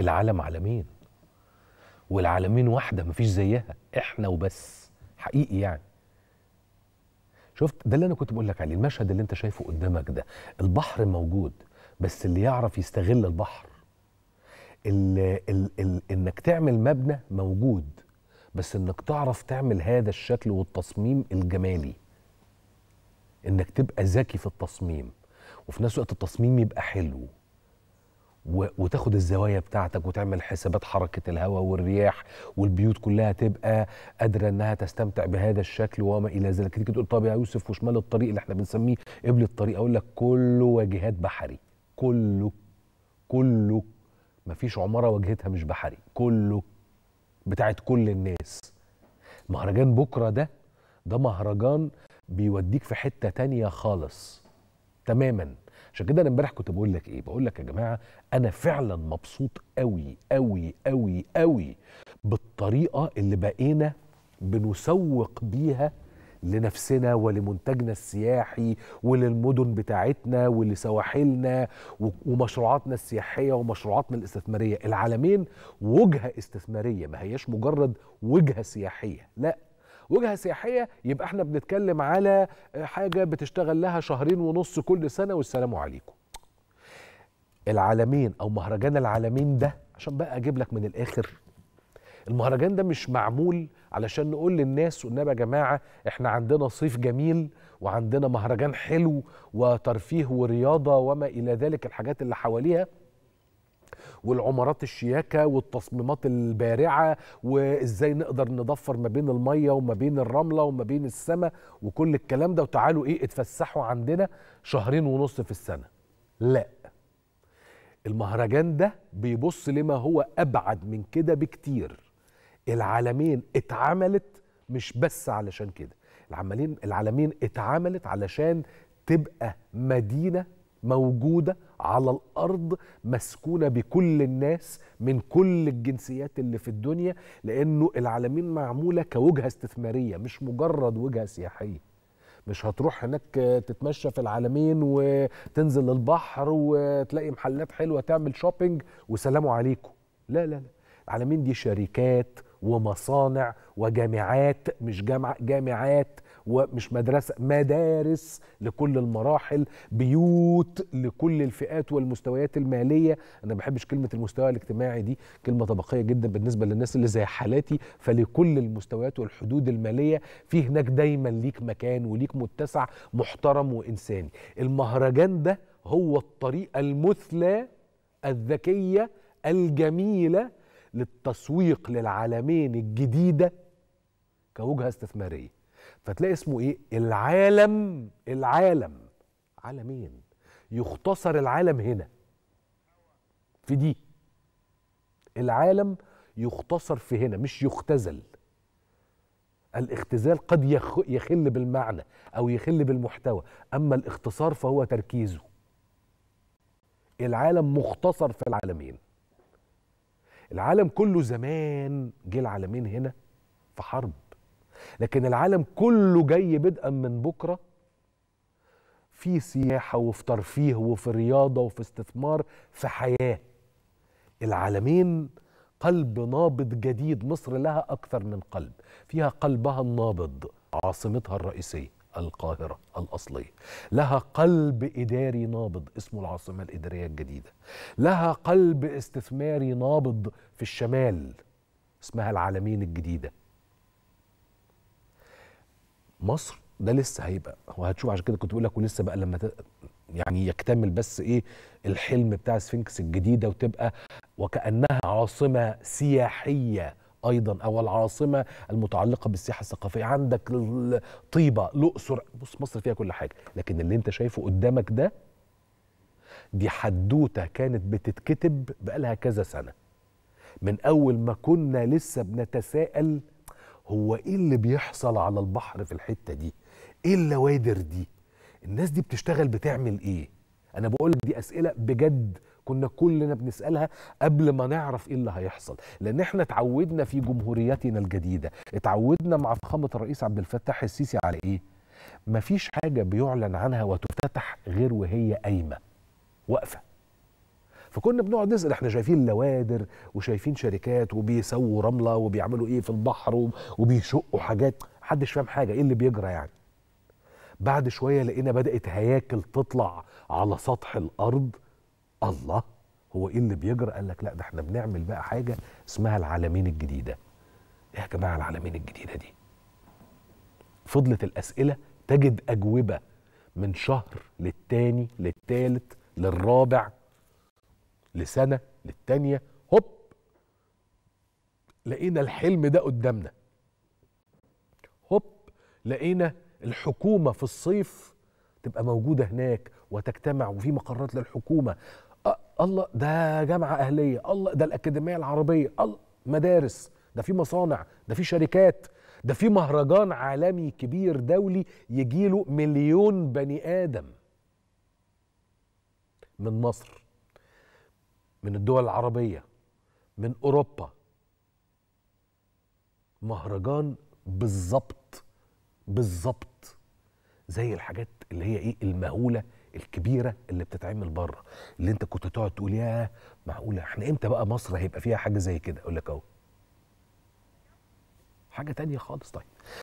العالم عالمين والعالمين واحده مفيش زيها احنا وبس حقيقي يعني شفت ده اللي انا كنت بقول لك عليه المشهد اللي انت شايفه قدامك ده البحر موجود بس اللي يعرف يستغل البحر الـ الـ الـ انك تعمل مبنى موجود بس انك تعرف تعمل هذا الشكل والتصميم الجمالي انك تبقى ذكي في التصميم وفي نفس الوقت التصميم يبقى حلو وتاخد الزوايا بتاعتك وتعمل حسابات حركة الهواء والرياح والبيوت كلها تبقى قادرة انها تستمتع بهذا الشكل وما الى ذلك تيجي تقول طب يا يوسف وشمال الطريق اللي احنا بنسميه قبل الطريق اقول لك كله واجهات بحري كله كله مفيش عمارة واجهتها مش بحري كله بتاعت كل الناس مهرجان بكرة ده ده مهرجان بيوديك في حتة تانية خالص تماماً عشان كده انا امبارح كنت بقول لك ايه بقول لك يا جماعه انا فعلا مبسوط قوي قوي قوي قوي بالطريقه اللي بقينا بنسوق بيها لنفسنا ولمنتجنا السياحي وللمدن بتاعتنا ولسواحلنا ومشروعاتنا السياحيه ومشروعاتنا الاستثماريه العالمين وجهه استثماريه ما هياش مجرد وجهه سياحيه لا وجهه سياحيه يبقى احنا بنتكلم على آه، حاجه بتشتغل لها شهرين ونص كل سنه والسلام عليكم العالمين او مهرجان العالمين ده عشان بقى اجيب لك من الاخر المهرجان ده مش معمول علشان نقول للناس والنبي يا جماعه احنا عندنا صيف جميل وعندنا مهرجان حلو وترفيه ورياضه وما الى ذلك الحاجات اللي حواليها والعمارات الشياكه والتصميمات البارعه وازاي نقدر نضفر ما بين الميه وما بين الرمله وما بين السماء وكل الكلام ده وتعالوا ايه اتفسحوا عندنا شهرين ونص في السنه لا المهرجان ده بيبص لما هو ابعد من كده بكتير العالمين اتعملت مش بس علشان كده العمالين العالمين اتعملت علشان تبقى مدينه موجوده على الارض مسكونه بكل الناس من كل الجنسيات اللي في الدنيا لانه العالمين معموله كوجهه استثماريه مش مجرد وجهه سياحيه مش هتروح هناك تتمشى في العالمين وتنزل البحر وتلاقي محلات حلوه تعمل شوبينج وسلام عليكم لا لا لا العالمين دي شركات ومصانع وجامعات مش جامعة جامعات ومش مدرسة مدارس لكل المراحل بيوت لكل الفئات والمستويات المالية أنا ما بحبش كلمة المستوى الاجتماعي دي كلمة طبقية جدا بالنسبة للناس اللي زي حالاتي فلكل المستويات والحدود المالية في هناك دايما ليك مكان وليك متسع محترم وإنساني المهرجان ده هو الطريقة المثلى الذكية الجميلة للتسويق للعالمين الجديده كوجهه استثماريه فتلاقي اسمه ايه العالم العالم عالمين يختصر العالم هنا في دي العالم يختصر في هنا مش يختزل الاختزال قد يخل بالمعنى او يخل بالمحتوى اما الاختصار فهو تركيزه العالم مختصر في العالمين العالم كله زمان جه العالمين هنا في حرب لكن العالم كله جاي بدءا من بكره في سياحه وفي ترفيه وفي رياضه وفي استثمار في حياه العالمين قلب نابض جديد مصر لها اكثر من قلب فيها قلبها النابض عاصمتها الرئيسيه القاهرة الأصلية لها قلب إداري نابض اسمه العاصمة الإدارية الجديدة لها قلب استثماري نابض في الشمال اسمها العالمين الجديدة مصر ده لسه هيبقى وهتشوف عشان كده كنت بقول لك ولسه بقى لما ت... يعني يكتمل بس ايه الحلم بتاع سفنكس الجديده وتبقى وكانها عاصمه سياحيه ايضا او العاصمه المتعلقه بالسياحه الثقافيه عندك طيبه الاقصر بص مصر فيها كل حاجه لكن اللي انت شايفه قدامك ده دي حدوته كانت بتتكتب بقالها كذا سنه من اول ما كنا لسه بنتساءل هو ايه اللي بيحصل على البحر في الحته دي ايه اللوادر دي الناس دي بتشتغل بتعمل ايه انا بقول دي اسئله بجد كنا كلنا بنسالها قبل ما نعرف ايه اللي هيحصل لان احنا اتعودنا في جمهوريتنا الجديده اتعودنا مع فخامه الرئيس عبد الفتاح السيسي على ايه مفيش حاجه بيعلن عنها وتفتتح غير وهي قايمه واقفه فكنا بنقعد نسال احنا شايفين لوادر وشايفين شركات وبيسووا رمله وبيعملوا ايه في البحر وبيشقوا حاجات محدش فاهم حاجه ايه اللي بيجرى يعني بعد شويه لقينا بدات هياكل تطلع على سطح الارض الله هو ايه اللي بيجرى قال لك لا ده احنا بنعمل بقى حاجه اسمها العالمين الجديده ايه يا جماعه العالمين الجديده دي فضلت الاسئله تجد اجوبه من شهر للتاني للتالت للرابع لسنه للتانيه هوب لقينا الحلم ده قدامنا هوب لقينا الحكومه في الصيف تبقى موجوده هناك وتجتمع وفي مقرات للحكومه الله ده جامعه اهليه الله ده الاكاديميه العربيه الله مدارس ده في مصانع ده في شركات ده في مهرجان عالمي كبير دولي يجيله مليون بني ادم من مصر من الدول العربيه من اوروبا مهرجان بالظبط بالظبط زي الحاجات اللي هي ايه المهوله الكبيره اللي بتتعمل بره اللي انت كنت تقعد تقول ياه معقوله احنا امتى بقى مصر هيبقى فيها حاجه زي كده اقول لك اهو حاجه تانية خالص طيب